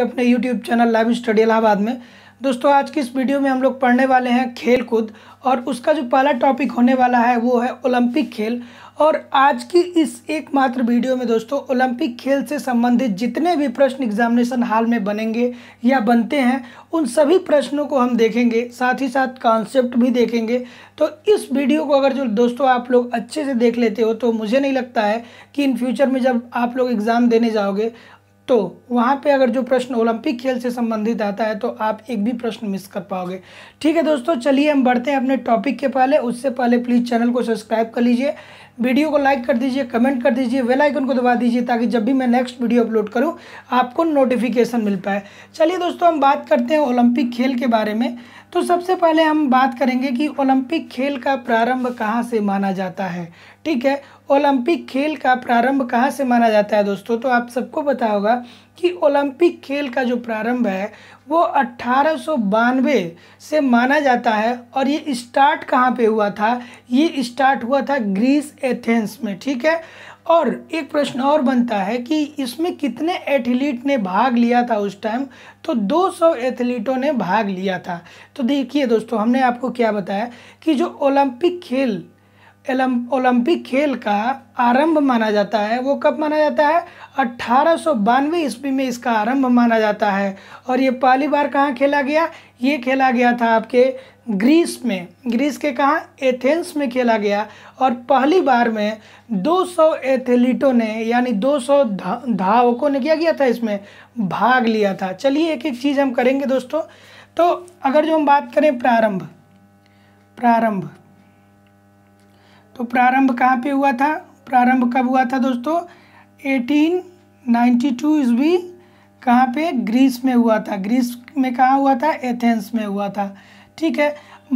आपके अपने YouTube channel live study Allahabad में दोस्तों आज की इस वीडियो में हम लोग पढ़ने वाले हैं खेल कूद और उसका जो पहला टॉपिक होने वाला है वो है ओलंपिक खेल और आज की इस एकमात्र वीडियो में दोस्तों ओलंपिक खेल से संबंधित जितने भी प्रश्न एग्जामिनेशन हाल में बनेंगे या बनते हैं उन सभी प्रश्नों को हम देखेंगे साथ ही साथ कॉन्सेप्ट भी देखेंगे तो इस वीडियो को अगर जो दोस्तों आप लोग अच्छे से देख लेते हो तो मुझे नहीं लगता है कि इन फ्यूचर में जब आप लोग एग्ज़ाम देने जाओगे तो वहाँ पे अगर जो प्रश्न ओलंपिक खेल से संबंधित आता है तो आप एक भी प्रश्न मिस कर पाओगे ठीक है दोस्तों चलिए हम बढ़ते हैं अपने टॉपिक के पहले उससे पहले प्लीज़ चैनल को सब्सक्राइब कर लीजिए वीडियो को लाइक कर दीजिए कमेंट कर दीजिए वेल आइकन को दबा दीजिए ताकि जब भी मैं नेक्स्ट वीडियो अपलोड करूँ आपको नोटिफिकेशन मिल पाए चलिए दोस्तों हम बात करते हैं ओलंपिक खेल के बारे में तो सबसे पहले हम बात करेंगे कि ओलंपिक खेल का प्रारंभ कहाँ से माना जाता है ठीक है ओलंपिक खेल का प्रारंभ कहाँ से माना जाता है दोस्तों तो आप सबको पता होगा कि ओलंपिक खेल का जो प्रारंभ है वो अट्ठारह से माना जाता है और ये स्टार्ट कहाँ पे हुआ था ये स्टार्ट हुआ था ग्रीस एथेंस में ठीक है और एक प्रश्न और बनता है कि इसमें कितने एथलीट ने भाग लिया था उस टाइम तो 200 एथलीटों ने भाग लिया था तो देखिए दोस्तों हमने आपको क्या बताया कि जो ओलंपिक खेल ओलंपिक खेल का आरंभ माना जाता है वो कब माना जाता है अट्ठारह सौ ईस्वी में इसका आरंभ माना जाता है और ये पहली बार कहाँ खेला गया ये खेला गया था आपके ग्रीस में ग्रीस के कहाँ एथेंस में खेला गया और पहली बार में 200 एथलीटों ने यानी 200 धावकों ने क्या किया था इसमें भाग लिया था चलिए एक एक चीज़ हम करेंगे दोस्तों तो अगर जो हम बात करें प्रारंभ प्रारंभ तो प्रारंभ कहाँ पे हुआ था प्रारंभ कब हुआ था दोस्तों 1892 ईस्वी कहाँ पे ग्रीस में हुआ था ग्रीस में कहाँ हुआ था एथेंस में हुआ था ठीक है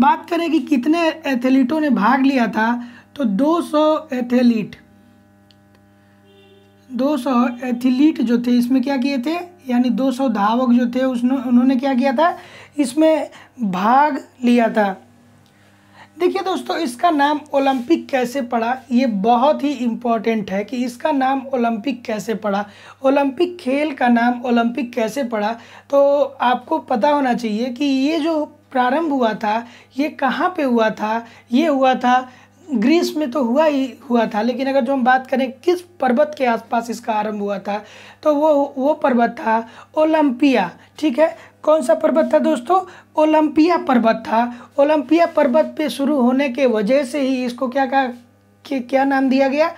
बात करें कि कितने एथलीटों ने भाग लिया था तो 200 एथलीट 200 एथलीट जो थे इसमें क्या किए थे यानी 200 धावक जो थे उसने उन्होंने क्या किया था इसमें भाग लिया था देखिए दोस्तों इसका नाम ओलंपिक कैसे पड़ा ये बहुत ही इम्पॉर्टेंट है कि इसका नाम ओलंपिक कैसे पड़ा ओलंपिक खेल का नाम ओलंपिक कैसे पड़ा तो आपको पता होना चाहिए कि ये जो प्रारंभ हुआ था ये कहाँ पे हुआ था ये हुआ था ग्रीस में तो हुआ ही हुआ था लेकिन अगर जो हम बात करें किस पर्वत के आसपास इसका आरंभ हुआ था तो वो वो पर्वत था ओलंपिया ठीक है कौन सा पर्वत था दोस्तों ओलंपिया पर्वत था ओलंपिया पर्वत पे शुरू होने के वजह से ही इसको क्या कहा कि क्या नाम दिया गया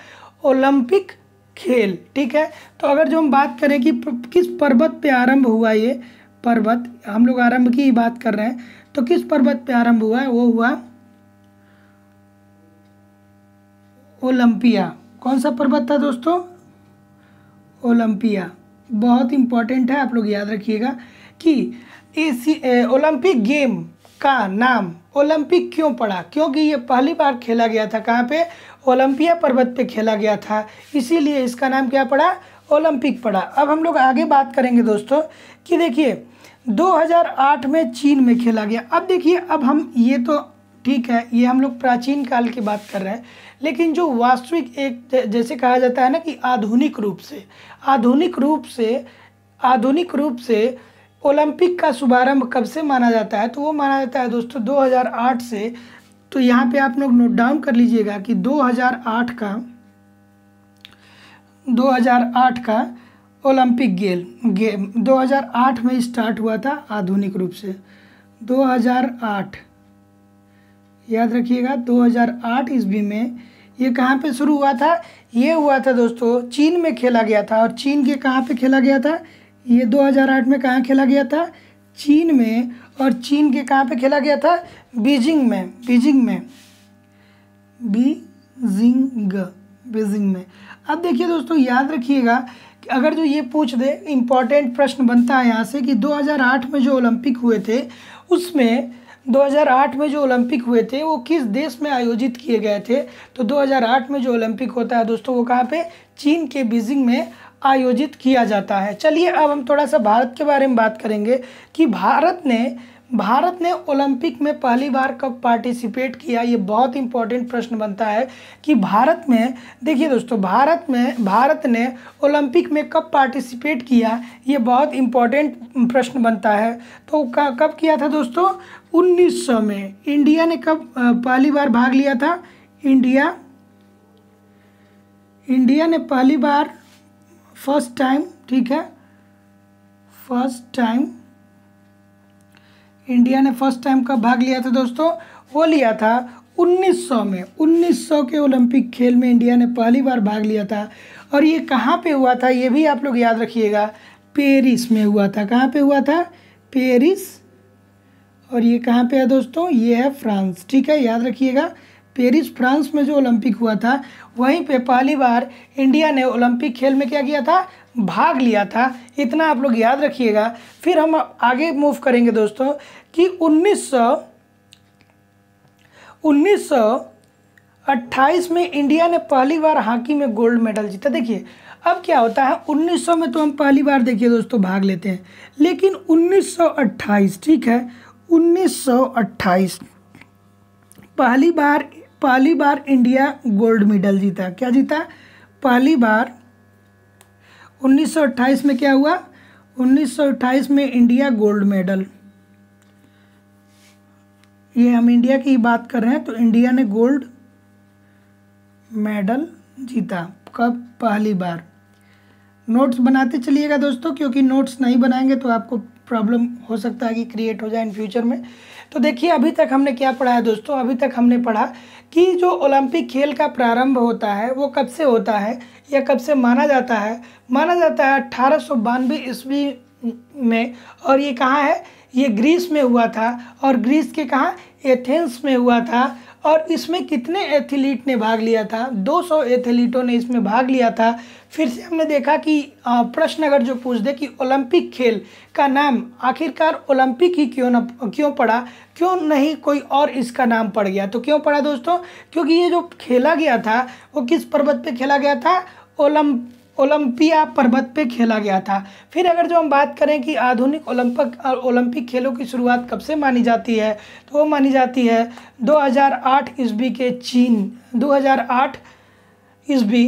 ओलंपिक खेल ठीक है तो अगर जो हम बात करें कि किस पर्वत पे आरंभ हुआ ये पर्वत हम लोग आरंभ की ही बात कर रहे हैं तो किस पर्वत पे आरंभ हुआ है वो हुआ ओलंपिया कौन सा पर्वत था दोस्तों ओलंपिया बहुत इम्पॉर्टेंट है आप लोग याद रखिएगा कि एसी ओलंपिक गेम का नाम ओलंपिक क्यों पड़ा क्योंकि ये पहली बार खेला गया था कहाँ पे ओलंपिया पर्वत पे खेला गया था इसीलिए इसका नाम क्या पड़ा ओलंपिक पड़ा अब हम लोग आगे बात करेंगे दोस्तों कि देखिए 2008 में चीन में खेला गया अब देखिए अब हम ये तो ठीक है ये हम लोग प्राचीन काल की बात कर रहे हैं लेकिन जो वास्तविक एक जैसे कहा जाता है ना कि आधुनिक रूप से आधुनिक रूप से आधुनिक रूप से ओलंपिक का शुभारंभ कब से माना जाता है तो वो माना जाता है दोस्तों 2008 से तो यहाँ पे आप लोग नोट डाउन कर लीजिएगा कि 2008 का 2008 का ओलंपिक गेम गेम 2008 में स्टार्ट हुआ था आधुनिक रूप से 2008 याद रखिएगा 2008 ईस्वी में ये कहाँ पे शुरू हुआ था ये हुआ था दोस्तों चीन में खेला गया था और चीन के कहाँ पे खेला गया था ये 2008 में कहाँ खेला गया था चीन में और चीन के कहाँ पे खेला गया था बीजिंग में बीजिंग में बीजिंग बीजिंग में अब देखिए दोस्तों याद रखिएगा कि अगर जो ये पूछ दे इम्पॉर्टेंट प्रश्न बनता है यहाँ से कि 2008 में जो ओलंपिक हुए थे उसमें 2008 में जो ओलंपिक हुए थे वो किस देश में आयोजित किए गए थे तो 2008 में जो ओलंपिक होता है दोस्तों वो कहाँ पे चीन के बीजिंग में आयोजित किया जाता है चलिए अब हम थोड़ा सा भारत के बारे में बात करेंगे कि भारत ने भारत ने ओलंपिक में पहली बार कब पार्टिसिपेट किया ये बहुत इंपॉर्टेंट प्रश्न बनता है कि भारत में देखिए दोस्तों भारत में भारत ने ओलंपिक में कब पार्टिसिपेट किया ये बहुत इंपॉर्टेंट प्रश्न बनता है तो कब किया था दोस्तों 1900 में इंडिया ने कब पहली बार भाग लिया था इंडिया इंडिया ने पहली बार फर्स्ट टाइम ठीक है फर्स्ट टाइम इंडिया ने फर्स्ट टाइम कब भाग लिया था दोस्तों वो लिया था 1900 में 1900 के ओलंपिक खेल में इंडिया ने पहली बार भाग लिया था और ये कहाँ पे हुआ था ये भी आप लोग याद रखिएगा पेरिस में हुआ था कहाँ पे हुआ था पेरिस और ये कहाँ पे है दोस्तों ये है फ्रांस ठीक है याद रखिएगा पेरिस फ्रांस में जो ओलंपिक हुआ था वहीं पे पहली बार इंडिया ने ओलंपिक खेल में क्या किया था भाग लिया था इतना आप लोग याद रखिएगा फिर हम आगे मूव करेंगे दोस्तों कि उन्नीस उन्नीस में इंडिया ने पहली बार हॉकी में गोल्ड मेडल जीता देखिए अब क्या होता है 1900 में तो हम पहली बार देखिए दोस्तों भाग लेते हैं लेकिन 1928 ठीक है 1928 पहली बार पहली बार इंडिया गोल्ड मेडल जीता क्या जीता पहली बार 1928 में क्या हुआ 1928 में इंडिया गोल्ड मेडल ये हम इंडिया की बात कर रहे हैं तो इंडिया ने गोल्ड मेडल जीता कब पहली बार नोट्स बनाते चलिएगा दोस्तों क्योंकि नोट्स नहीं बनाएंगे तो आपको प्रॉब्लम हो सकता है कि क्रिएट हो जाए इन फ्यूचर में तो देखिए अभी तक हमने क्या पढ़ा है दोस्तों अभी तक हमने पढ़ा कि जो ओलंपिक खेल का प्रारंभ होता है वो कब से होता है या कब से माना जाता है माना जाता है अट्ठारह सौ बानवे ईस्वी में और ये कहाँ है ये ग्रीस में हुआ था और ग्रीस के कहाँ एथेंस में हुआ था और इसमें कितने एथलीट ने भाग लिया था 200 एथलीटों ने इसमें भाग लिया था फिर से हमने देखा कि प्रश्न अगर जो पूछ दे कि ओलंपिक खेल का नाम आखिरकार ओलंपिक ही क्यों न क्यों पड़ा क्यों नहीं कोई और इसका नाम पड़ गया तो क्यों पड़ा दोस्तों क्योंकि ये जो खेला गया था वो किस पर्वत पे खेला गया था ओलंप ओलंपिया पर्वत पे खेला गया था फिर अगर जो हम बात करें कि आधुनिक ओलंपिक ओलंपिक खेलों की शुरुआत कब से मानी जाती है तो वो मानी जाती है 2008 ईस्वी के चीन 2008 ईस्वी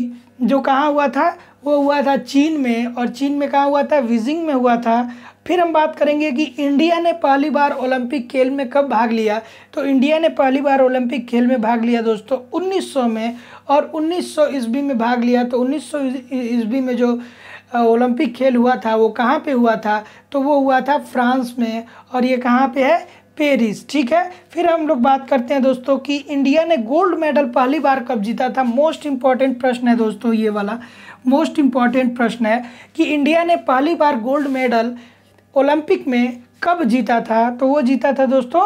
जो कहाँ हुआ था वो हुआ था चीन में और चीन में कहाँ हुआ था विजिंग में हुआ था फिर हम बात करेंगे कि इंडिया ने पहली बार ओलंपिक खेल में कब भाग लिया तो इंडिया ने पहली बार ओलंपिक खेल में भाग लिया दोस्तों 1900 में और 1900 ईस्वी में भाग लिया तो 1900 ईस्वी में जो ओलंपिक खेल हुआ था वो कहाँ पे हुआ था तो वो हुआ था फ्रांस में और ये कहाँ पे है पेरिस ठीक है फिर हम लोग बात करते हैं दोस्तों कि इंडिया ने गोल्ड मेडल पहली बार कब जीता था मोस्ट इम्पॉर्टेंट प्रश्न है दोस्तों ये वाला मोस्ट इम्पॉर्टेंट प्रश्न है कि इंडिया ने पहली बार गोल्ड मेडल ओलंपिक में कब जीता था तो वो जीता था दोस्तों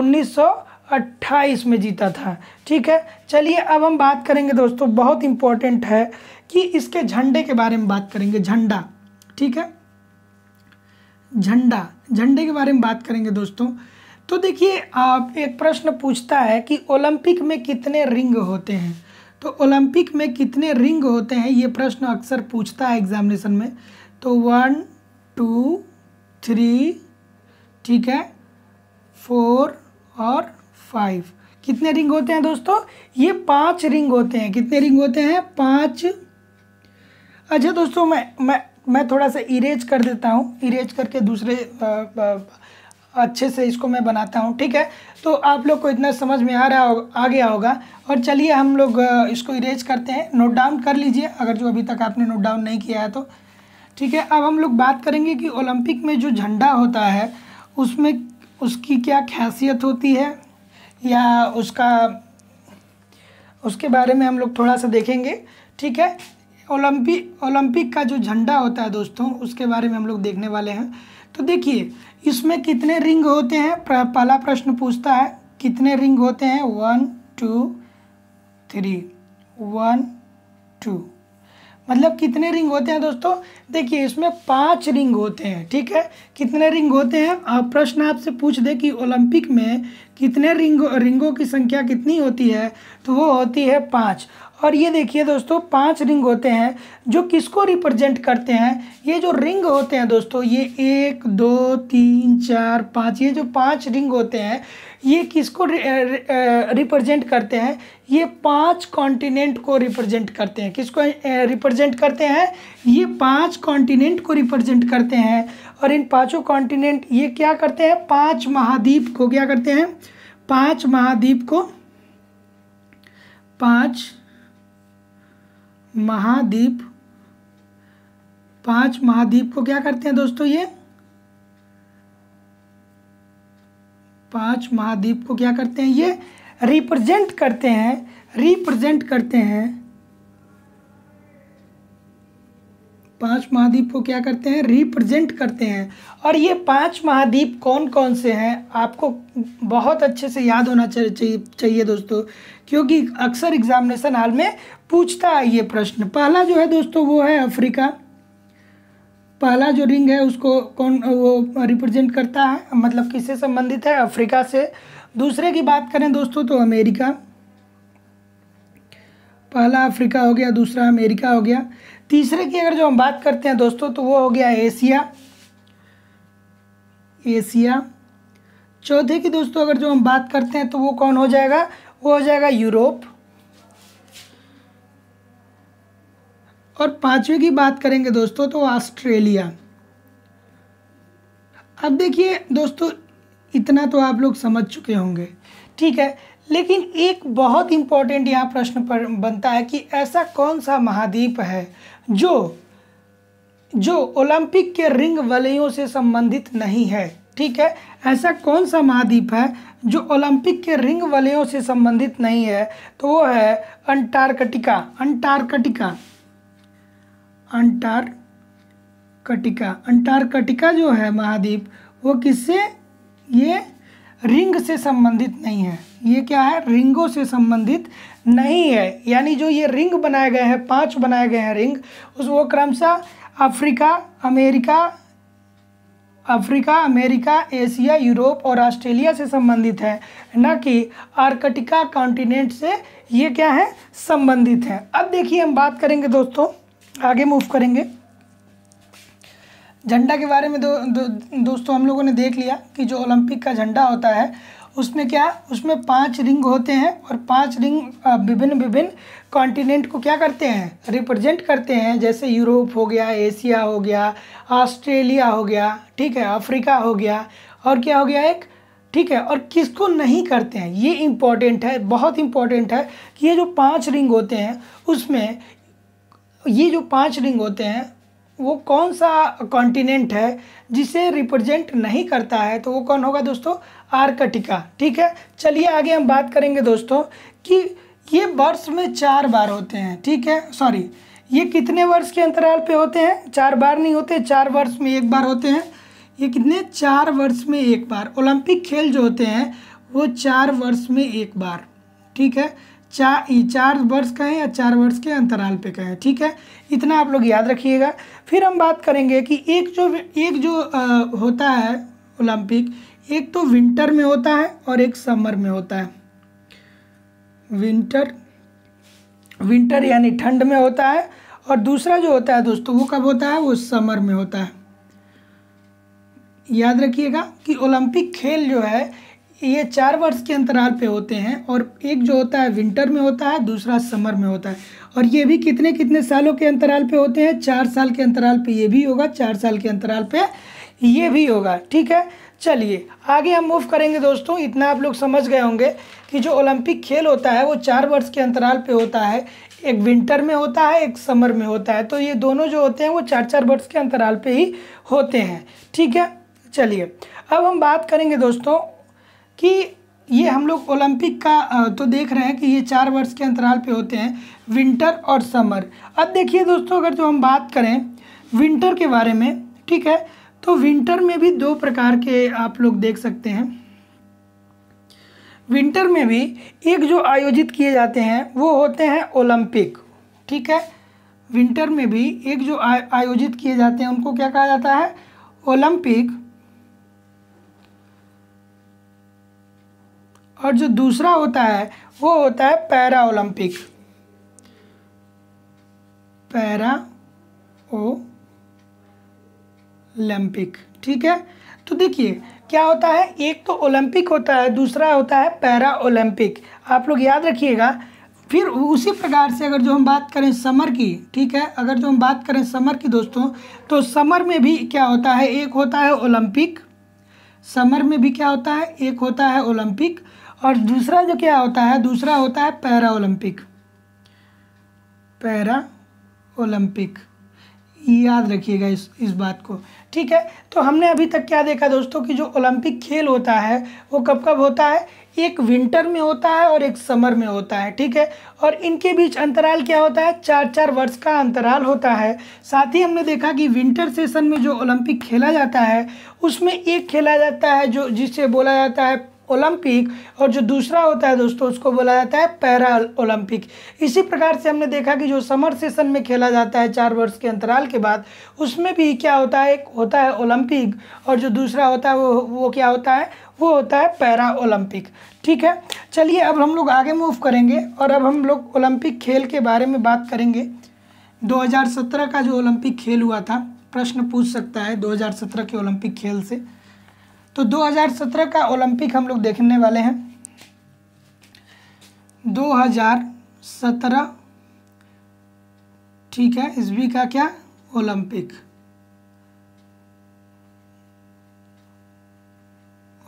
1928 में जीता था ठीक है चलिए अब हम बात करेंगे दोस्तों बहुत इम्पोर्टेंट है कि इसके झंडे के बारे में बात करेंगे झंडा ठीक है झंडा झंडे के बारे में बात करेंगे दोस्तों तो देखिए आप एक प्रश्न पूछता है कि ओलंपिक में कितने रिंग होते हैं तो ओलंपिक में कितने रिंग होते हैं ये प्रश्न अक्सर पूछता है एग्जामिनेशन में तो वन टू थ्री ठीक है फोर और फाइव कितने रिंग होते हैं दोस्तों ये पांच रिंग होते हैं कितने रिंग होते हैं पांच अच्छा दोस्तों मैं मैं मैं थोड़ा सा इरेज कर देता हूँ इरेज करके दूसरे आ, आ, अच्छे से इसको मैं बनाता हूँ ठीक है तो आप लोग को इतना समझ में आ रहा हो, आ गया होगा और चलिए हम लोग इसको इरेज करते हैं नोट डाउन कर लीजिए अगर जो अभी तक आपने नोट डाउन नहीं किया है तो ठीक है अब हम लोग बात करेंगे कि ओलंपिक में जो झंडा होता है उसमें उसकी क्या खासियत होती है या उसका उसके बारे में हम लोग थोड़ा सा देखेंगे ठीक है ओलंपिक ओलंपिक का जो झंडा होता है दोस्तों उसके बारे में हम लोग देखने वाले हैं तो देखिए इसमें कितने रिंग होते हैं पहला प्रश्न पूछता है कितने रिंग होते हैं one two three one two मतलब कितने रिंग होते हैं दोस्तों देखिए इसमें पाँच रिंग होते हैं ठीक है कितने रिंग होते हैं आप प्रश्न आपसे पूछ दे कि ओलंपिक में कितने रिंग रिंगों की संख्या कितनी होती है तो वो होती है पाँच और ये देखिए दोस्तों पांच रिंग होते हैं जो किसको रिप्रेजेंट करते हैं ये जो रिंग होते हैं दोस्तों ये एक दो तीन चार पाँच ये जो पांच रिंग होते हैं ये किसको रिप्रेजेंट करते हैं ये पांच कॉन्टिनेंट को रिप्रेजेंट करते हैं किसको रिप्रेजेंट करते हैं ये पांच कॉन्टिनेंट को रिप्रेजेंट करते हैं और इन पांचों कॉन्टिनेंट ये क्या करते हैं पांच महाद्वीप को क्या करते हैं पांच महाद्वीप को पांच महाद्वीप पांच महाद्वीप को क्या करते हैं दोस्तों ये पांच महाद्वीप को क्या करते हैं ये रिप्रेजेंट करते हैं रिप्रेजेंट करते हैं पांच महाद्वीप को क्या करते हैं रिप्रेजेंट करते हैं और ये पांच महाद्वीप कौन कौन से हैं आपको बहुत अच्छे से याद होना चाहिए चाहिए दोस्तों क्योंकि अक्सर एग्जामिनेशन हाल में पूछता है ये प्रश्न पहला जो है दोस्तों वो है अफ्रीका पहला जो रिंग है उसको कौन वो रिप्रेजेंट करता है मतलब किससे संबंधित है अफ्रीका से दूसरे की बात करें दोस्तों तो अमेरिका पहला अफ्रीका हो गया दूसरा अमेरिका हो गया तीसरे की अगर जो हम बात करते हैं दोस्तों तो वो हो गया एशिया एशिया चौथे की दोस्तों अगर जो हम बात करते हैं तो वो कौन हो जाएगा वो हो जाएगा यूरोप और पांचवी की बात करेंगे दोस्तों तो ऑस्ट्रेलिया अब देखिए दोस्तों इतना तो आप लोग समझ चुके होंगे ठीक है लेकिन एक बहुत इम्पॉर्टेंट यहाँ प्रश्न पर बनता है कि ऐसा कौन सा महाद्वीप है जो जो ओलंपिक के रिंग वलयों से संबंधित नहीं है ठीक है ऐसा कौन सा महाद्वीप है जो ओलंपिक के रिंग वलयों से संबंधित नहीं है तो वो है अंटार्कटिका अंटार्कटिका अंटार्कटिका अंटार्कटिका जो है महाद्वीप वो किससे ये रिंग से संबंधित नहीं है ये क्या है रिंगों से संबंधित नहीं है यानी जो ये रिंग बनाए गए हैं पांच बनाए गए हैं रिंग उस वो क्रमशः Africa America Africa America Asia Europe और ऑस्ट्रेलिया से संबंधित है न कि आर्कटिका कॉन्टिनेंट से ये क्या है संबंधित है अब देखिए हम बात करेंगे दोस्तों आगे मूव करेंगे झंडा के बारे में दो, दो, दोस्तों हम लोगों ने देख लिया कि जो ओलंपिक का झंडा होता है उसमें क्या उसमें पांच रिंग होते हैं और पांच रिंग विभिन्न विभिन्न कॉन्टिनेंट को क्या करते हैं रिप्रेजेंट करते हैं जैसे यूरोप हो गया एशिया हो गया ऑस्ट्रेलिया हो गया ठीक है अफ्रीका हो गया और क्या हो गया एक ठीक है और किसको नहीं करते हैं ये इम्पॉर्टेंट है बहुत इम्पॉर्टेंट है कि ये जो पांच रिंग होते हैं उसमें ये जो पांच रिंग होते हैं वो कौन सा कॉन्टिनेंट है जिसे रिप्रेजेंट नहीं करता है तो वो कौन होगा दोस्तों आर्कटिका ठीक है चलिए आगे हम बात करेंगे दोस्तों कि ये वर्ष में चार बार होते हैं ठीक है सॉरी ये कितने वर्ष के अंतराल पे होते हैं चार बार नहीं होते चार वर्ष में एक बार होते हैं ये कितने चार वर्ष में एक बार ओलंपिक खेल जो होते हैं वो चार वर्ष में एक बार ठीक है चार चार वर्ष का है या चार वर्ष के अंतराल पे का है ठीक है इतना आप लोग याद रखिएगा फिर हम बात करेंगे कि एक जो एक जो आ, होता है ओलंपिक एक तो विंटर में होता है और एक समर में होता है विंटर विंटर यानी ठंड में होता है और दूसरा जो होता है दोस्तों वो कब होता है वो समर में होता है याद रखिएगा कि ओलंपिक खेल जो है ये चार वर्ष के अंतराल पे होते हैं और एक जो होता है विंटर में होता है दूसरा समर में होता है और ये भी कितने कितने सालों के अंतराल पे होते हैं चार साल के अंतराल पे ये भी होगा चार साल के अंतराल पे ये भी होगा ठीक है चलिए आगे हम मूव करेंगे दोस्तों इतना आप लोग समझ गए होंगे कि जो ओलंपिक खेल होता है वो चार वर्ष के अंतराल पर होता है एक विंटर में होता है एक समर में होता है तो ये दोनों जो होते हैं वो चार चार वर्ष के अंतराल पर ही होते हैं ठीक है चलिए अब हम बात करेंगे दोस्तों कि ये हम लोग ओलंपिक का तो देख रहे हैं कि ये चार वर्ष के अंतराल पे होते हैं विंटर और समर अब देखिए दोस्तों अगर जो हम बात करें विंटर के बारे में ठीक है तो विंटर में भी दो प्रकार के आप लोग देख सकते हैं विंटर में भी एक जो आयोजित किए जाते हैं वो होते हैं ओलंपिक ठीक है विंटर में भी एक जो आयोजित किए जाते हैं उनको क्या कहा जाता है ओलंपिक और जो दूसरा होता है वो होता है पैरा ओलंपिक पैरा ओलंपिक ठीक है तो देखिए क्या होता है एक तो ओलंपिक होता है दूसरा होता है पैरा ओलंपिक आप लोग याद रखिएगा फिर उसी प्रकार से अगर जो हम बात करें समर की ठीक है अगर जो हम बात करें समर की दोस्तों तो समर में भी क्या होता है एक होता है ओलंपिक समर में भी क्या होता है एक होता है ओलंपिक और दूसरा जो क्या होता है दूसरा होता है पैरा ओलंपिक पैरा ओलंपिक याद रखिएगा इस इस बात को ठीक है तो हमने अभी तक क्या देखा दोस्तों कि जो ओलंपिक खेल होता है वो कब कब होता है एक विंटर में होता है और एक समर में होता है ठीक है और इनके बीच अंतराल क्या होता है चार चार वर्ष का अंतराल होता है साथ ही हमने देखा कि विंटर सेशन में जो ओलंपिक खेला जाता है उसमें एक खेला जाता है जो जिसे बोला जाता है ओलंपिक और जो दूसरा होता है दोस्तों उसको बोला जाता है पैरा ओलंपिक इसी प्रकार से हमने देखा कि जो समर सेशन में खेला जाता है चार वर्ष के अंतराल के बाद उसमें भी क्या होता है एक होता है ओलंपिक और जो दूसरा होता है वो वो क्या होता है वो होता है पैरा ओलंपिक ठीक है चलिए अब हम लोग आगे मूव करेंगे और अब हम लोग ओलंपिक खेल के बारे में बात करेंगे दो का जो ओलंपिक खेल हुआ था प्रश्न पूछ सकता है दो के ओलंपिक खेल से तो 2017 का ओलंपिक हम लोग देखने वाले हैं 2017 ठीक है इस बी का क्या ओलंपिक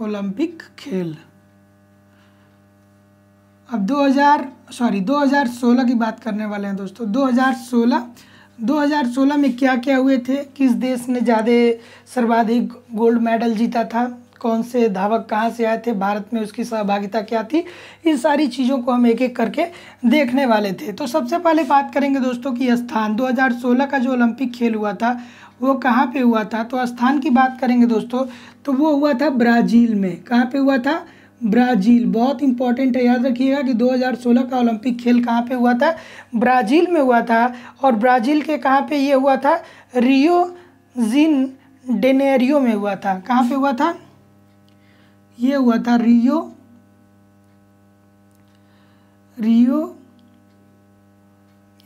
ओलंपिक खेल अब 2000 सॉरी 2016 की बात करने वाले हैं दोस्तों 2016 2016 में क्या क्या हुए थे किस देश ने ज़्यादा सर्वाधिक गोल्ड मेडल जीता था कौन से धावक कहाँ से आए थे भारत में उसकी सहभागिता क्या थी इन सारी चीज़ों को हम एक एक करके देखने वाले थे तो सबसे पहले बात करेंगे दोस्तों कि स्थान 2016 का जो ओलंपिक खेल हुआ था वो कहाँ पे हुआ था तो स्थान की बात करेंगे दोस्तों तो वो हुआ था ब्राज़ील में कहाँ पे हुआ था ब्राज़ील बहुत इंपॉर्टेंट है याद रखिएगा कि 2016 का ओलंपिक खेल कहाँ पे हुआ था ब्राज़ील में हुआ था और ब्राज़ील के कहाँ पे ये हुआ था रियो जिन डेनेरियो में हुआ था कहाँ पे हुआ था ये हुआ था रियो रियो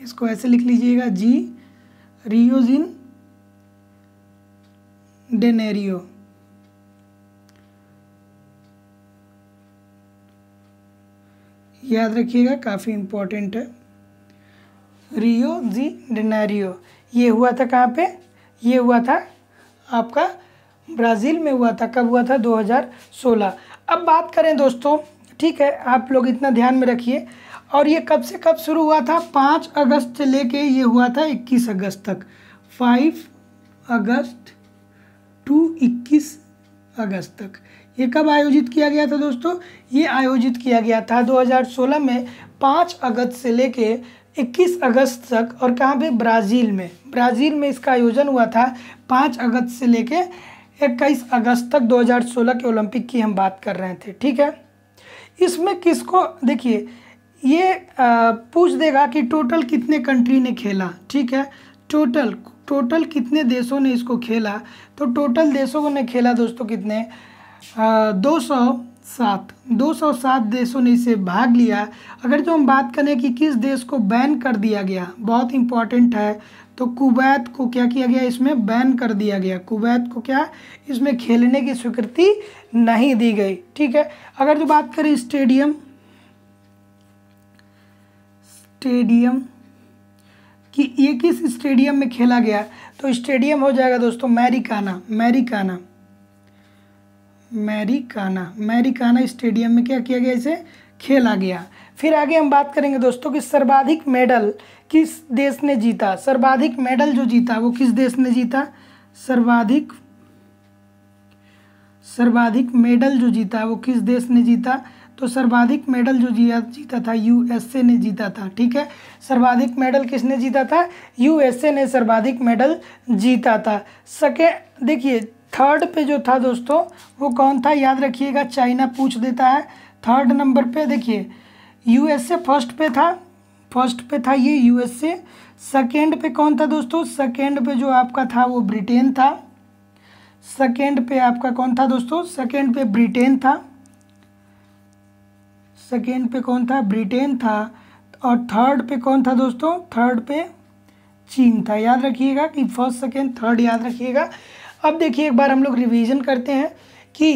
इसको ऐसे लिख लीजिएगा जी रियोजिन डेनेरियो याद रखिएगा काफ़ी इम्पोर्टेंट है रियो जी डेनारियो ये हुआ था कहाँ पे ये हुआ था आपका ब्राज़ील में हुआ था कब हुआ था 2016 अब बात करें दोस्तों ठीक है आप लोग इतना ध्यान में रखिए और ये कब से कब शुरू हुआ था पाँच अगस्त से लेके ये हुआ था इक्कीस अगस्त तक फाइव अगस्त टू इक्कीस अगस्त तक ये कब आयोजित किया गया था दोस्तों ये आयोजित किया गया था 2016 में 5 अगस्त से लेके 21 अगस्त तक और कहाँ पे ब्राज़ील में ब्राज़ील में इसका आयोजन हुआ था 5 अगस्त से लेके 21 अगस्त तक 2016 के ओलंपिक की हम बात कर रहे थे ठीक है इसमें किसको देखिए ये आ, पूछ देगा कि टोटल कितने कंट्री ने खेला ठीक है टोटल टोटल कितने देशों ने इसको खेला तो टोटल देशों ने खेला दोस्तों कितने दो सौ सात दो सौ सात देशों ने इसे भाग लिया अगर जो हम बात करें कि किस देश को बैन कर दिया गया बहुत इंपॉर्टेंट है तो कुवैत को क्या किया गया इसमें बैन कर दिया गया कुवैत को क्या इसमें खेलने की स्वीकृति नहीं दी गई ठीक है अगर जो बात करें स्टेडियम स्टेडियम कि ये किस स्टेडियम में खेला गया तो स्टेडियम हो जाएगा दोस्तों मैरिकाना मैरिकाना मैरिकाना मैरिकाना स्टेडियम में क्या किया गया इसे खेला गया फिर आगे हम बात करेंगे दोस्तों कि सर्वाधिक मेडल किस देश ने जीता सर्वाधिक मेडल जो जीता वो किस देश ने जीता सर्वाधिक सर्वाधिक मेडल जो जीता वो किस देश ने जीता तो सर्वाधिक मेडल जो जिया जीता था यूएसए ने जीता था ठीक है सर्वाधिक मेडल किसने जीता था यूएसए ने सर्वाधिक मेडल जीता था सके देखिए थर्ड पे जो था दोस्तों वो कौन था याद रखिएगा चाइना पूछ देता है थर्ड नंबर पे देखिए यूएसए फर्स्ट पे था फर्स्ट पे था ये यूएसए सेकेंड पे कौन था दोस्तों सेकेंड पे जो आपका था वो ब्रिटेन था सेकेंड पे आपका कौन था दोस्तों सेकेंड पे ब्रिटेन था सेकेंड पे कौन था ब्रिटेन था और थर्ड पे कौन था दोस्तों थर्ड पे चीन था याद रखिएगा कि फर्स्ट सेकेंड थर्ड याद रखिएगा अब देखिए एक बार हम लोग रिविजन करते हैं कि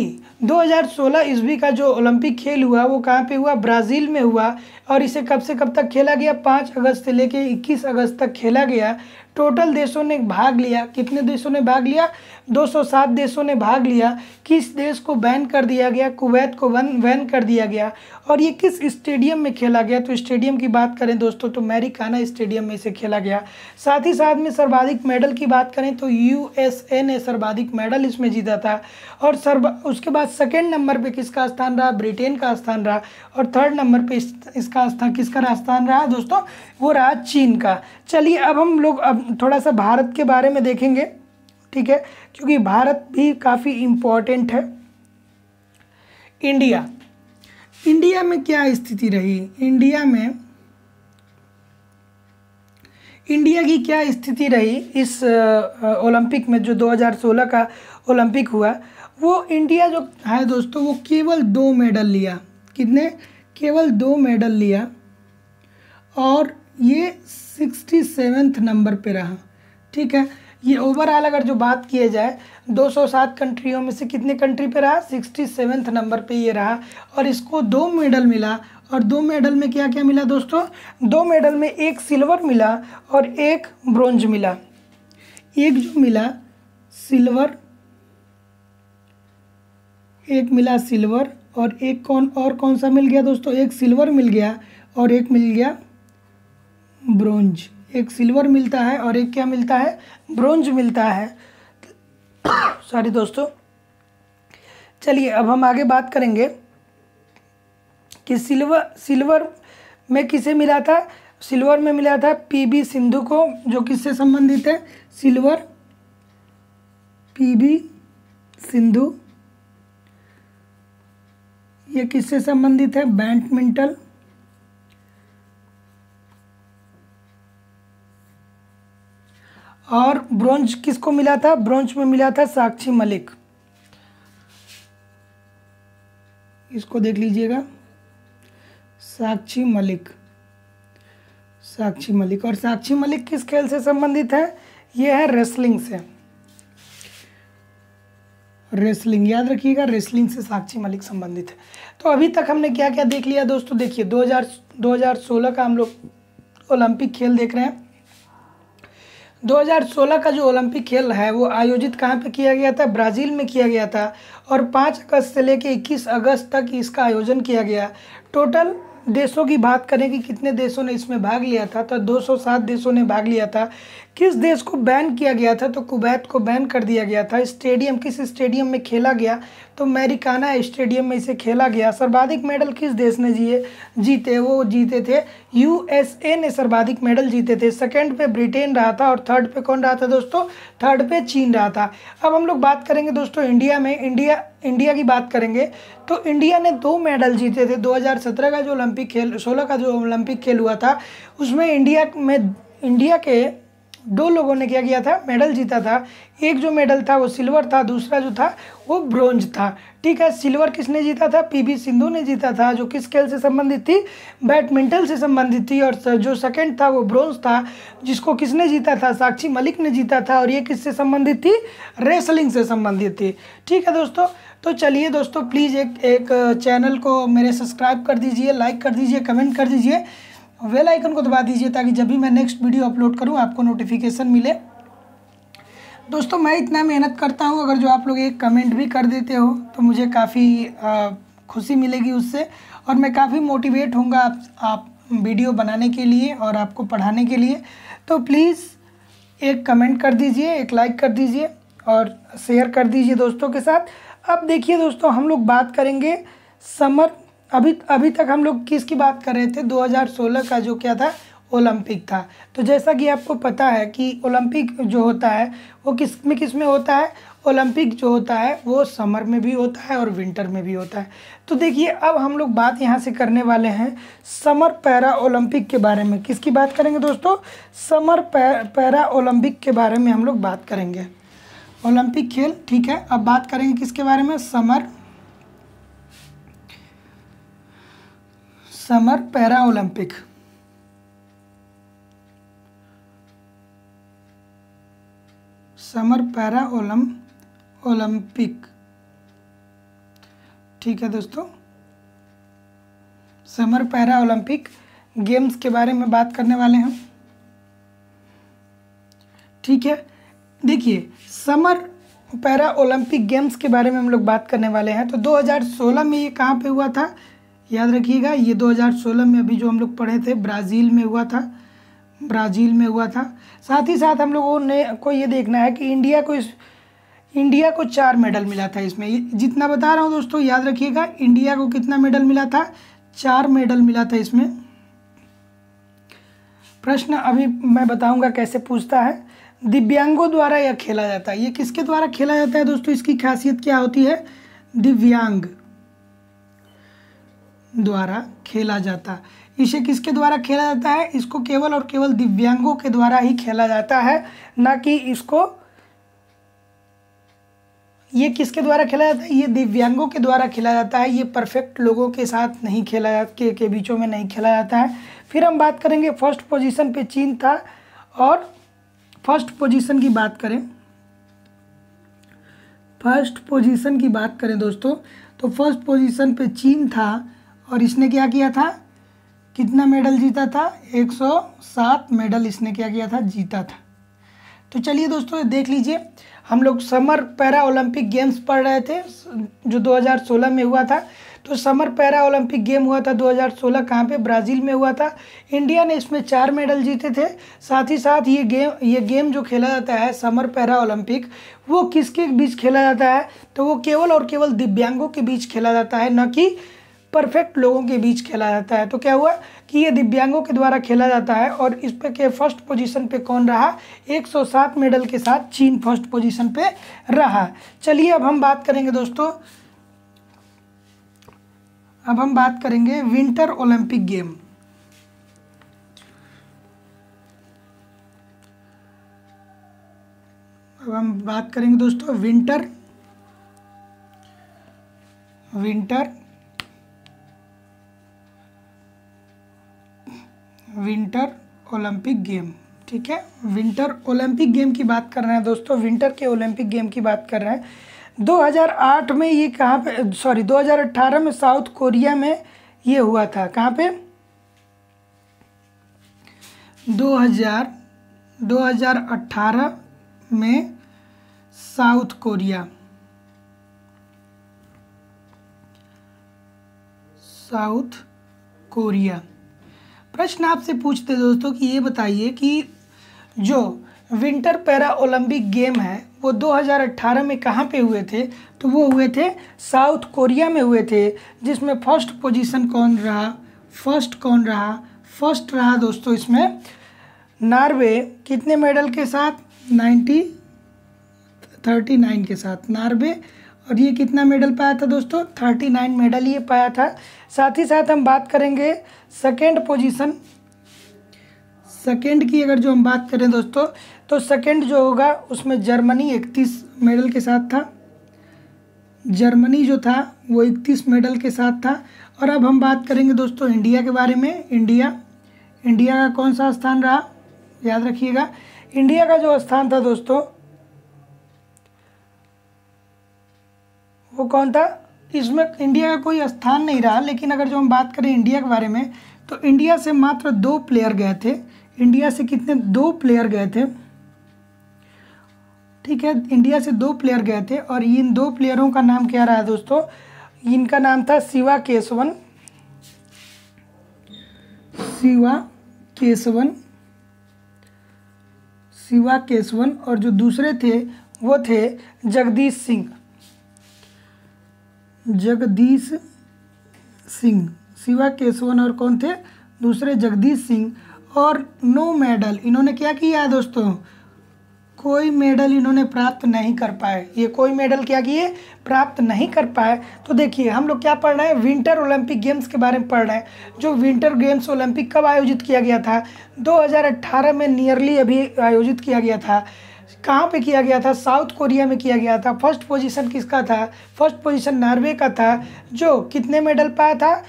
2016 ईस्वी का जो ओलंपिक खेल हुआ वो कहाँ पे हुआ ब्राज़ील में हुआ और इसे कब से कब तक खेला गया 5 अगस्त से लेके 21 अगस्त तक खेला गया टोटल देशों ने भाग लिया कितने देशों ने भाग लिया 207 देशों ने भाग लिया किस देश को बैन कर दिया गया कुवैत को वन बैन कर दिया गया और ये किस स्टेडियम में खेला गया तो स्टेडियम की बात करें दोस्तों तो मैरिकाना स्टेडियम में इसे खेला गया साथ ही साथ में सर्वाधिक मेडल की बात करें तो यू ने सर्वाधिक मेडल इसमें जीता था और सर्व उसके बाद सेकेंड नंबर पर किसका स्थान रहा ब्रिटेन का स्थान रहा और थर्ड नंबर पर इसका स्थान किसका स्थान रहा दोस्तों वो रहा चीन का चलिए अब हम लोग अब थोड़ा सा भारत के बारे में देखेंगे ठीक है क्योंकि भारत भी काफ़ी इम्पोर्टेंट है इंडिया इंडिया में क्या स्थिति रही इंडिया में इंडिया की क्या स्थिति रही इस ओलंपिक में जो 2016 का ओलंपिक हुआ वो इंडिया जो है दोस्तों वो केवल दो मेडल लिया कितने केवल दो मेडल लिया और ये सिक्सटी सेवेंथ नंबर पे रहा ठीक है ये ओवरऑल अगर जो बात किए जाए 207 कंट्रियों में से कितने कंट्री पे रहा सिक्सटी सेवेंथ नंबर पे ये रहा और इसको दो मेडल मिला और दो मेडल में क्या क्या मिला दोस्तों दो मेडल में एक सिल्वर मिला और एक ब्रॉन्ज मिला एक जो मिला सिल्वर एक मिला सिल्वर और एक कौन और कौन सा मिल गया दोस्तों एक सिल्वर मिल गया और एक मिल गया ब्रोंज एक सिल्वर मिलता है और एक क्या मिलता है ब्रोंज मिलता है सॉरी दोस्तों चलिए अब हम आगे बात करेंगे कि सिल्वर सिल्वर में किसे मिला था सिल्वर में मिला था पीबी सिंधु को जो किससे संबंधित है सिल्वर पीबी सिंधु ये किससे संबंधित है बैडमिंटन और ब्रॉन्ज किसको मिला था ब्रॉन्ज में मिला था साक्षी मलिक इसको देख लीजिएगा साक्षी मलिक साक्षी मलिक और साक्षी मलिक किस खेल से संबंधित है यह है रेसलिंग से रेसलिंग याद रखिएगा रेसलिंग से साक्षी मलिक संबंधित है तो अभी तक हमने क्या क्या देख लिया दोस्तों देखिए 2000 2016 का हम लोग ओलंपिक खेल देख रहे हैं 2016 का जो ओलंपिक खेल है वो आयोजित कहाँ पे किया गया था ब्राज़ील में किया गया था और 5 अगस्त से लेकर 21 अगस्त तक इसका आयोजन किया गया टोटल देशों की बात करें कि कितने देशों ने इसमें भाग लिया था तो 207 देशों ने भाग लिया था किस देश को बैन किया गया था तो कुवैत को बैन कर दिया गया था स्टेडियम किस स्टेडियम में खेला गया तो मेरिकाना स्टेडियम में इसे खेला गया सर्वाधिक मेडल किस देश ने जिए जीते वो जीते थे यूएसए ने सर्वाधिक मेडल जीते थे सेकंड पे ब्रिटेन रहा था और थर्ड पे कौन रहा था दोस्तों थर्ड पे चीन रहा था अब हम लोग बात करेंगे दोस्तों इंडिया में इंडिया इंडिया की बात करेंगे तो इंडिया ने दो मेडल जीते थे दो का जो ओलंपिक खेल सोलह का जो ओलंपिक खेल हुआ था उसमें इंडिया में इंडिया के दो लोगों ने क्या किया था मेडल जीता था एक जो मेडल था वो सिल्वर था दूसरा जो था वो ब्रोंज था ठीक है सिल्वर किसने जीता था पीवी सिंधु ने जीता था जो किस खेल से संबंधित थी बैडमिंटन से संबंधित थी और जो सेकंड था वो ब्रोंज था जिसको किसने जीता था साक्षी मलिक ने जीता था और ये किससे संबंधित थी रेसलिंग से संबंधित थी ठीक है दोस्तों तो चलिए दोस्तों प्लीज़ एक एक चैनल को मेरे सब्सक्राइब कर दीजिए लाइक कर दीजिए कमेंट कर दीजिए वेल आइकन को दबा दीजिए ताकि जब भी मैं नेक्स्ट वीडियो अपलोड करूँ आपको नोटिफिकेशन मिले दोस्तों मैं इतना मेहनत करता हूँ अगर जो आप लोग एक कमेंट भी कर देते हो तो मुझे काफ़ी खुशी मिलेगी उससे और मैं काफ़ी मोटिवेट होऊंगा आप आप वीडियो बनाने के लिए और आपको पढ़ाने के लिए तो प्लीज़ एक कमेंट कर दीजिए एक लाइक कर दीजिए और शेयर कर दीजिए दोस्तों के साथ अब देखिए दोस्तों हम लोग बात करेंगे समर अभी अभी तक हम लोग किसकी बात कर रहे थे 2016 का जो क्या था ओलंपिक था तो जैसा कि आपको पता है कि ओलंपिक जो होता है वो किस में किस में होता है ओलंपिक जो होता है वो समर में भी होता है और विंटर में भी होता है तो देखिए अब हम लोग बात यहाँ से करने वाले हैं समर पैरा ओलंपिक के बारे में किसकी बात करेंगे दोस्तों समर पैरा ओलंपिक के बारे में हम लोग बात करेंगे ओलंपिक खेल ठीक है अब बात करेंगे किसके बारे में summer summer para Olympic summer para ओलम ओलंपिक ठीक है दोस्तों समर पैरा ओलंपिक गेम्स के बारे में बात करने वाले हैं ठीक है देखिए समर पैरा ओलंपिक गेम्स के बारे में हम लोग बात करने वाले हैं तो 2016 में ये कहाँ पे हुआ था याद रखिएगा ये 2016 में अभी जो हम लोग पढ़े थे ब्राज़ील में हुआ था ब्राज़ील में हुआ था साथ ही साथ हम लोगों ने को ये देखना है कि इंडिया को इस इंडिया को चार मेडल मिला था इसमें जितना बता रहा हूँ दोस्तों याद रखिएगा इंडिया को कितना मेडल मिला था चार मेडल मिला था इसमें प्रश्न अभी मैं बताऊँगा कैसे पूछता है दिव्यांगों द्वारा यह खेला जाता है ये किसके द्वारा खेला जाता है दोस्तों इसकी खासियत क्या होती है दिव्यांग द्वारा खेला जाता इसे किसके द्वारा खेला जाता है इसको केवल और केवल दिव्यांगों के द्वारा ही खेला जाता है ना कि इसको ये किसके द्वारा खेला जाता है ये दिव्यांगों के द्वारा खेला जाता है ये परफेक्ट लोगों के साथ नहीं खेला जा के, के बीचों में नहीं खेला जाता है फिर हम बात करेंगे फर्स्ट पोजीशन पे चीन था और फर्स्ट पोजीशन की बात करें फर्स्ट पोजीशन की बात करें दोस्तों तो फर्स्ट पोजीशन पे चीन था और इसने क्या किया था कितना मेडल जीता था 107 मेडल इसने क्या किया था जीता था तो चलिए दोस्तों देख लीजिए हम लोग समर पैरा ओलंपिक गेम्स पढ़ रहे थे जो 2016 में हुआ था तो समर पैरा ओलंपिक गेम हुआ था 2016 कहाँ पर ब्राज़ील में हुआ था इंडिया ने इसमें चार मेडल जीते थे साथ ही साथ ये गेम ये गेम जो खेला जाता है समर पैरा ओलंपिक वो किसके बीच खेला जाता है तो वो केवल और केवल दिव्यांगों के बीच खेला जाता है न कि परफेक्ट लोगों के बीच खेला जाता है तो क्या हुआ कि ये दिव्यांगों के द्वारा खेला जाता है और इस पे के फर्स्ट पोजीशन पे कौन रहा 107 मेडल के साथ चीन फर्स्ट पोजीशन पे रहा चलिए अब हम बात करेंगे दोस्तों अब हम बात करेंगे विंटर ओलंपिक गेम अब हम बात करेंगे दोस्तों winter winter winter Olympic game ठीक है विंटर ओलंपिक गेम की बात कर रहे हैं दोस्तों विंटर के ओलंपिक गेम की बात कर रहे हैं 2008 में ये कहाँ पे सॉरी 2018 में साउथ कोरिया में ये हुआ था कहाँ पे 2000 2018 में साउथ कोरिया साउथ कोरिया प्रश्न आपसे पूछते दोस्तों कि ये बताइए कि जो विंटर पैरा ओलंपिक गेम है वो 2018 में कहाँ पे हुए थे तो वो हुए थे साउथ कोरिया में हुए थे जिसमें फर्स्ट पोजीशन कौन रहा फर्स्ट कौन रहा फर्स्ट रहा दोस्तों इसमें नार्वे कितने मेडल के साथ नाइन्टी थर्टी नाइन के साथ नार्वे और ये कितना मेडल पाया था दोस्तों थर्टी नाइन मेडल ये पाया था साथ ही साथ हम बात करेंगे सेकेंड पोजीशन सेकेंड की अगर जो हम बात करें दोस्तों तो सेकेंड जो होगा उसमें जर्मनी इकतीस मेडल के साथ था जर्मनी जो था वो इकतीस मेडल के साथ था और अब हम बात करेंगे दोस्तों इंडिया के बारे में इंडिया इंडिया का कौन सा स्थान रहा याद रखिएगा इंडिया का जो स्थान था दोस्तों वो कौन था इसमें इंडिया का कोई स्थान नहीं रहा लेकिन अगर जो हम बात करें इंडिया के बारे में तो इंडिया से मात्र दो प्लेयर गए थे इंडिया से कितने दो प्लेयर गए थे ठीक है इंडिया से दो प्लेयर गए थे और इन दो प्लेयरों का नाम क्या रहा दोस्तों इनका नाम था शिवा केशवन शिवा केशवन शिवा केशवन और जो दूसरे थे वो थे जगदीश सिंह जगदीश सिंह शिवा केशवन और कौन थे दूसरे जगदीश सिंह और नो मेडल इन्होंने क्या किया है दोस्तों कोई मेडल इन्होंने प्राप्त नहीं कर पाए ये कोई मेडल क्या किए प्राप्त नहीं कर पाए तो देखिए हम लोग क्या पढ़ रहे हैं विंटर ओलंपिक गेम्स के बारे में पढ़ रहे हैं जो विंटर गेम्स ओलंपिक कब आयोजित किया गया था 2018 में नियरली अभी आयोजित किया गया था कहाँ पे किया गया था साउथ कोरिया में किया गया था फर्स्ट पोजीशन किसका था फर्स्ट पोजीशन नॉर्वे का था जो कितने मेडल पाया था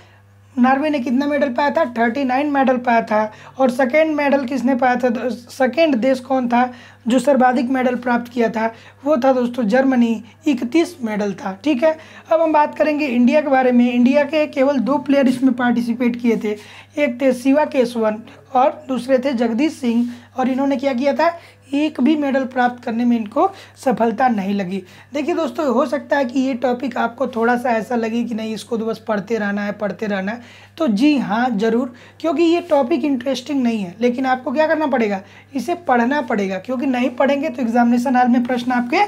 नॉर्वे ने कितना मेडल पाया था थर्टी नाइन मेडल पाया था और सेकेंड मेडल किसने पाया था सेकेंड देश कौन था जो सर्वाधिक मेडल प्राप्त किया था वो था दोस्तों जर्मनी इकतीस मेडल था ठीक है अब हम बात करेंगे इंडिया के बारे में इंडिया के केवल दो प्लेयर इसमें पार्टिसिपेट किए थे एक थे शिवा केसवन और दूसरे थे जगदीश सिंह और इन्होंने क्या किया था एक भी मेडल प्राप्त करने में इनको सफलता नहीं लगी देखिए दोस्तों हो सकता है कि ये टॉपिक आपको थोड़ा सा ऐसा लगे कि नहीं इसको तो बस पढ़ते रहना है पढ़ते रहना है तो जी हाँ ज़रूर क्योंकि ये टॉपिक इंटरेस्टिंग नहीं है लेकिन आपको क्या करना पड़ेगा इसे पढ़ना पड़ेगा क्योंकि नहीं पढ़ेंगे तो एग्जामिनेशन हाल में प्रश्न आपके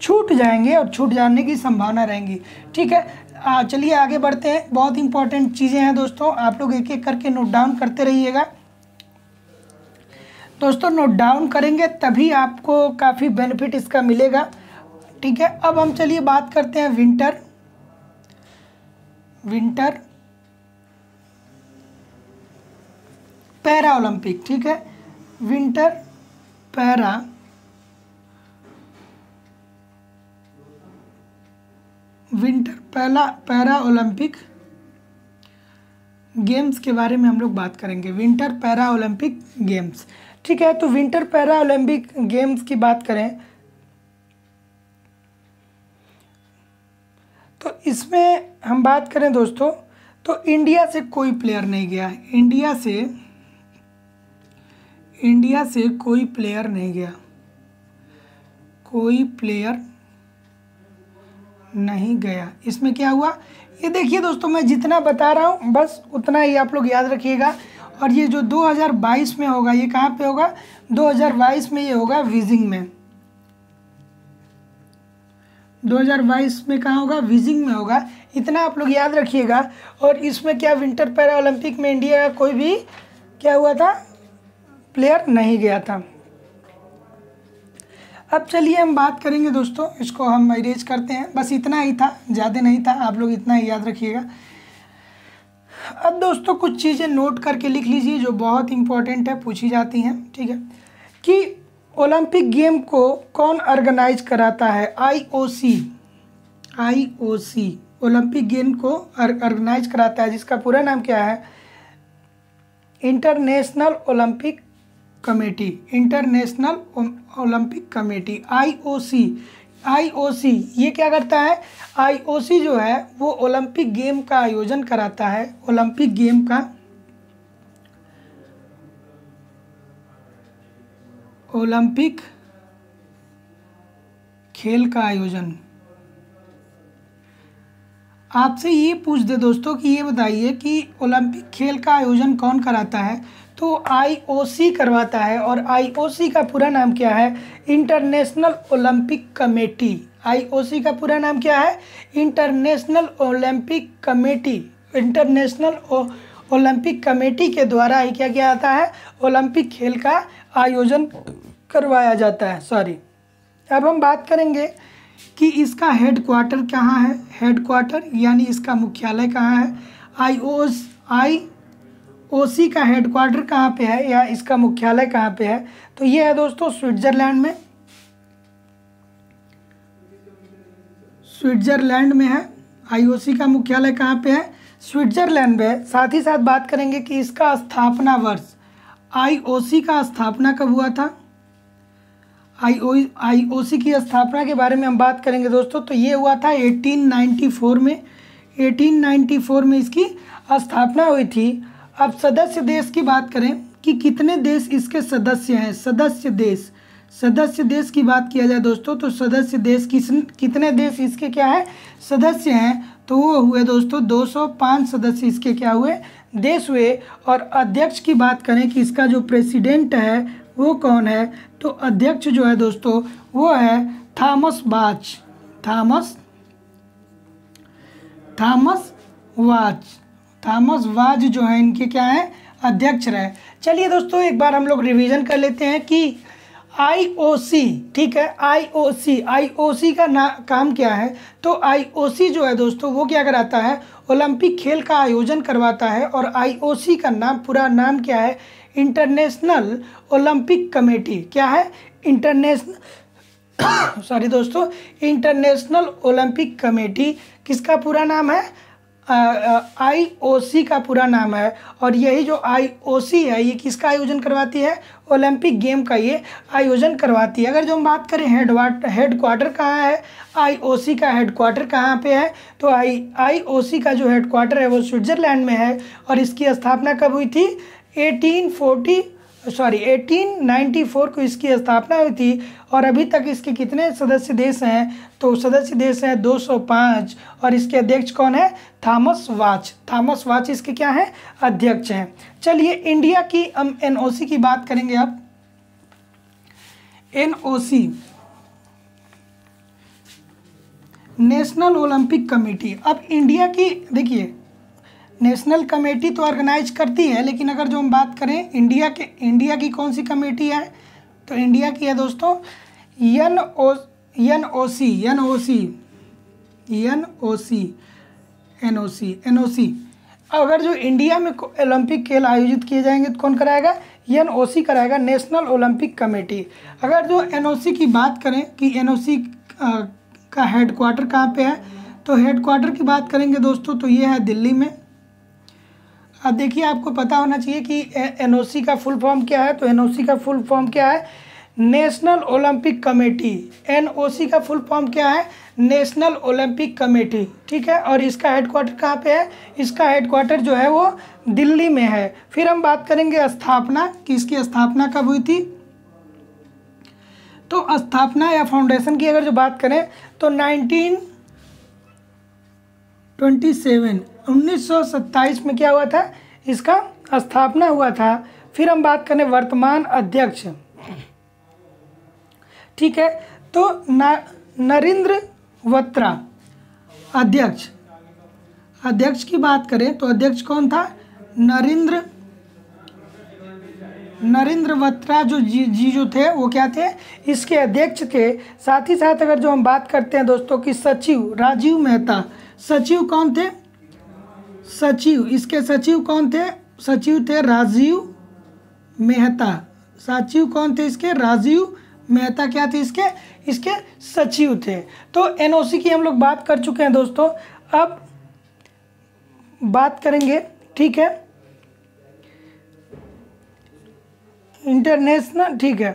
छूट जाएंगे और छूट जाने की संभावना रहेंगी ठीक है चलिए आगे बढ़ते हैं बहुत इंपॉर्टेंट चीज़ें हैं दोस्तों आप लोग एक एक करके नोट डाउन करते रहिएगा दोस्तों नोट डाउन करेंगे तभी आपको काफ़ी बेनिफिट इसका मिलेगा ठीक है अब हम चलिए बात करते हैं विंटर विंटर पैरा ओलंपिक ठीक है विंटर पैरा विंटर पहला पैरा ओलंपिक गेम्स के बारे में हम लोग बात करेंगे विंटर पैरा ओलंपिक गेम्स ठीक है तो विंटर पैरा ओलंपिक गेम्स की बात करें तो इसमें हम बात करें दोस्तों तो इंडिया से कोई प्लेयर नहीं गया इंडिया से इंडिया से कोई प्लेयर नहीं गया कोई प्लेयर नहीं गया इसमें क्या हुआ ये देखिए दोस्तों मैं जितना बता रहा हूँ बस उतना ही आप लोग याद रखिएगा और ये जो 2022 में होगा ये कहाँ पे होगा 2022 में ये होगा विजिंग में 2022 में कहाँ होगा विजिंग में होगा इतना आप लोग याद रखिएगा और इसमें क्या विंटर पैरा ओलंपिक में इंडिया का कोई भी क्या हुआ था प्लेयर नहीं गया था अब चलिए हम बात करेंगे दोस्तों इसको हम अरेज करते हैं बस इतना ही था ज़्यादा नहीं था आप लोग इतना ही याद रखिएगा अब दोस्तों कुछ चीज़ें नोट करके लिख लीजिए जो बहुत इंपॉर्टेंट है पूछी जाती हैं ठीक है कि ओलंपिक गेम को कौन ऑर्गेनाइज कराता है आईओसी आईओसी ओलंपिक गेम को ऑर्गेनाइज कराता है जिसका पूरा नाम क्या है international Olympic committee international Olympic committee IOC IOC ये क्या करता है आईओसी जो है वो ओलंपिक गेम का आयोजन कराता है ओलंपिक गेम का ओलंपिक खेल का आयोजन आपसे ये पूछ दे दोस्तों कि ये बताइए कि ओलंपिक खेल का आयोजन कौन कराता है तो आईओसी करवाता है और आईओसी का पूरा नाम क्या है इंटरनेशनल ओलंपिक कमेटी आईओसी का पूरा नाम क्या है international Olympic committee international Olympic committee के द्वारा ही क्या किया जाता है ओलंपिक खेल का आयोजन करवाया जाता है सॉरी अब हम बात करेंगे कि इसका हेड क्वार्टर कहाँ है हेड क्वार्टर यानी इसका मुख्यालय कहाँ है आई ओ आई ओसी का हेडक्वार्टर कहाँ पे है या इसका मुख्यालय कहाँ पे है तो ये है दोस्तों स्विट्जरलैंड में स्विट्जरलैंड में है आईओसी का मुख्यालय कहाँ पे है स्विट्जरलैंड में साथ ही साथ बात करेंगे कि इसका स्थापना वर्ष आईओसी का स्थापना कब हुआ था आई ओ सी की स्थापना के बारे में हम बात करेंगे दोस्तों तो ये हुआ था 1894 में 1894 में इसकी स्थापना हुई थी अब सदस्य देश की बात करें कि कितने देश इसके सदस्य हैं सदस्य देश सदस्य देश की बात किया जाए दोस्तों तो सदस्य देश किस कितने देश इसके क्या है सदस्य हैं तो वो हुए दोस्तों 205 सदस्य इसके क्या हुए देश हुए और अध्यक्ष की बात करें कि इसका जो प्रेसिडेंट है वो कौन है तो अध्यक्ष जो है दोस्तों वो है Thomas Bach Thomas Thomas Bach Thomas Bach जो है इनके क्या हैं अध्यक्ष रहे चलिए दोस्तों एक बार हम लोग रिवीजन कर लेते हैं कि आईओसी ठीक है आईओसी आईओसी का ना काम क्या है तो आईओसी जो है दोस्तों वो क्या कराता है ओलंपिक खेल का आयोजन करवाता है और आईओसी का नाम पूरा नाम क्या है इंटरनेशनल ओलंपिक कमेटी क्या है इंटरनेशनल सॉरी दोस्तों इंटरनेशनल ओलंपिक कमेटी किसका पूरा नाम है आईओसी का पूरा नाम है और यही जो आईओसी है ये किसका आयोजन करवाती है ओलंपिक गेम का ये आयोजन करवाती है अगर जो हम बात करें हेडवाट हेड क्वार्टर कहाँ है आईओसी का हेड क्वार्टर कहाँ पे है तो आई आईओसी का जो हेड क्वार्टर है वो स्विट्ज़रलैंड में है और इसकी स्थापना कब हुई थी एटीन फोर्टी सॉरी 1894 को इसकी स्थापना हुई थी और अभी तक इसके कितने सदस्य देश हैं तो सदस्य देश हैं 205 और इसके अध्यक्ष कौन है थॉमस वाच थॉमस वाच इसके क्या हैं अध्यक्ष हैं चलिए इंडिया की हम एन की बात करेंगे अब एन नेशनल ओलंपिक कमेटी अब इंडिया की देखिए नेशनल कमेटी तो ऑर्गेनाइज करती है लेकिन अगर जो हम बात करें इंडिया के इंडिया की कौन सी कमेटी है तो इंडिया की है दोस्तों N O N O C N O C N O C N O C N O C अगर जो इंडिया में ओलंपिक खेल आयोजित किए जाएंगे तो कौन कराएगा एन ओ सी कराएगा नेशनल ओलंपिक कमेटी अगर जो एन ओ सी की बात करें कि एन ओ सी का हेड क्वार्टर कहाँ पे है तो हेड क्वार्टर की बात करेंगे दोस्तों तो ये है दिल्ली में अब हाँ, देखिए आपको पता होना चाहिए कि एनओसी का फुल फॉर्म क्या है तो एनओसी का फुल फॉर्म क्या है नेशनल ओलंपिक कमेटी एनओसी का फुल फॉर्म क्या है नेशनल ओलंपिक कमेटी ठीक है और इसका हेडक्वार्टर कहाँ पे है इसका हेडक्वार्टर जो है वो दिल्ली में है फिर हम बात करेंगे स्थापना कि इसकी स्थापना कब हुई थी तो स्थापना या फाउंडेशन की अगर जो बात करें तो नाइनटीन ट्वेंटी सेवन 1927 में क्या हुआ था इसका स्थापना हुआ था फिर हम बात करें वर्तमान अध्यक्ष ठीक है तो ना नरेंद्र वत्रा अध्यक्ष अध्यक्ष की बात करें तो अध्यक्ष कौन था नरेंद्र नरेंद्र वत्रा जो जी जी जो थे वो क्या थे इसके अध्यक्ष थे साथ ही साथ अगर जो हम बात करते हैं दोस्तों कि सचिव राजीव मेहता सचिव कौन थे सचिव इसके सचिव कौन थे सचिव थे राजीव मेहता सचिव कौन थे इसके राजीव मेहता क्या थे इसके इसके सचिव थे तो एनओसी की हम लोग बात कर चुके हैं दोस्तों अब बात करेंगे ठीक है इंटरनेशनल ठीक है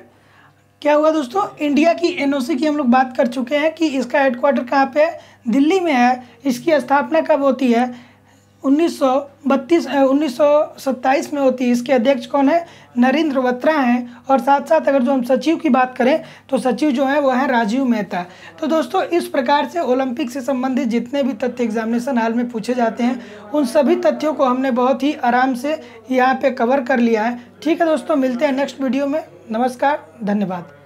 क्या हुआ दोस्तों इंडिया की एनओसी की हम लोग बात कर चुके हैं कि इसका हेडक्वार्टर कहाँ पे है दिल्ली में है इसकी स्थापना कब होती है उन्नीस सौ बत्तीस उन्नीस सौ सत्ताईस में होती है इसके अध्यक्ष कौन है नरेंद्र वत्रा हैं और साथ साथ अगर जो हम सचिव की बात करें तो सचिव जो है वो हैं राजीव मेहता तो दोस्तों इस प्रकार से ओलंपिक से संबंधित जितने भी तथ्य एग्जामिनेशन हाल में पूछे जाते हैं उन सभी तथ्यों को हमने बहुत ही आराम से यहाँ पर कवर कर लिया है ठीक है दोस्तों मिलते हैं नेक्स्ट वीडियो में नमस्कार धन्यवाद